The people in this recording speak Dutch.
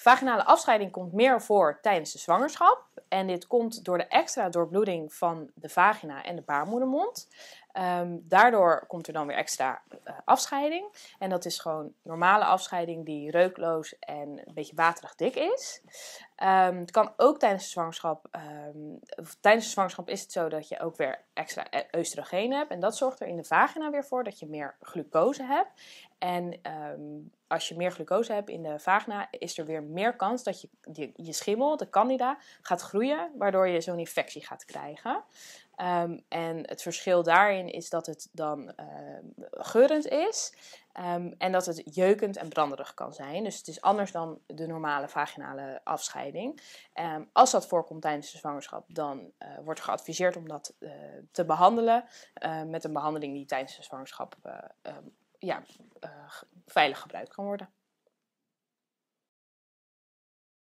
Vaginale afscheiding komt meer voor tijdens de zwangerschap. En dit komt door de extra doorbloeding van de vagina en de baarmoedermond. Ehm, daardoor komt er dan weer extra eh, afscheiding. En dat is gewoon normale afscheiding die reukloos en een beetje waterig dik is. Ehm, het kan ook tijdens de zwangerschap. Um, tijdens de zwangerschap is het zo dat je ook weer extra e- oestrogeen hebt. En dat zorgt er in de vagina weer voor dat je meer glucose hebt. En ehm, als je meer glucose hebt in de vagina, is er weer meer kans dat je, je schimmel, de candida, gaat groeien. Waardoor je zo'n infectie gaat krijgen. en het verschil daarin is dat het dan geurend is. Ehm, en dat het jeukend en branderig kan zijn. Dus het is anders dan de normale vaginale afscheiding. Ehm, als dat voorkomt tijdens de zwangerschap, dan eh, wordt geadviseerd om dat eh, te behandelen eh, met een behandeling die tijdens de zwangerschap ehm, ja, veilig gebruikt kan worden.